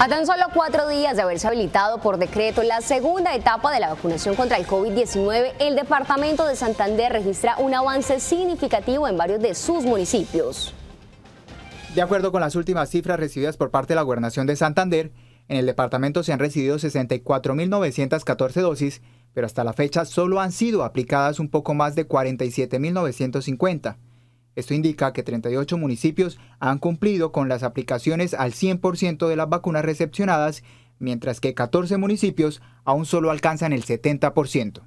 A tan solo cuatro días de haberse habilitado por decreto la segunda etapa de la vacunación contra el COVID-19, el departamento de Santander registra un avance significativo en varios de sus municipios. De acuerdo con las últimas cifras recibidas por parte de la Gobernación de Santander, en el departamento se han recibido 64.914 dosis, pero hasta la fecha solo han sido aplicadas un poco más de 47.950. Esto indica que 38 municipios han cumplido con las aplicaciones al 100% de las vacunas recepcionadas, mientras que 14 municipios aún solo alcanzan el 70%.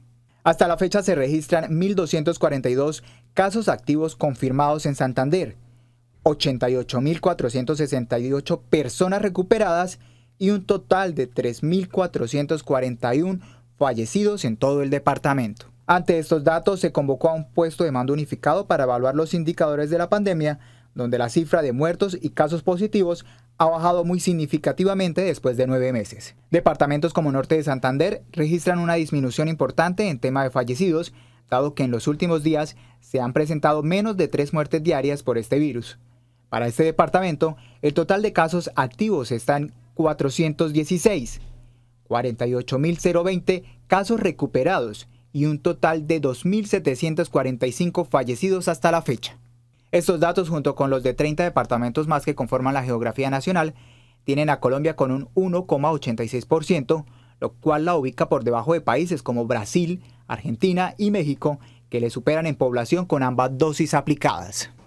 Hasta la fecha se registran 1.242 casos activos confirmados en Santander, 88.468 personas recuperadas y un total de 3.441 fallecidos en todo el departamento. Ante estos datos, se convocó a un puesto de mando unificado para evaluar los indicadores de la pandemia, donde la cifra de muertos y casos positivos ha bajado muy significativamente después de nueve meses. Departamentos como Norte de Santander registran una disminución importante en tema de fallecidos, dado que en los últimos días se han presentado menos de tres muertes diarias por este virus. Para este departamento, el total de casos activos está en 416, 48.020 casos recuperados y un total de 2.745 fallecidos hasta la fecha. Estos datos, junto con los de 30 departamentos más que conforman la geografía nacional, tienen a Colombia con un 1,86%, lo cual la ubica por debajo de países como Brasil, Argentina y México, que le superan en población con ambas dosis aplicadas.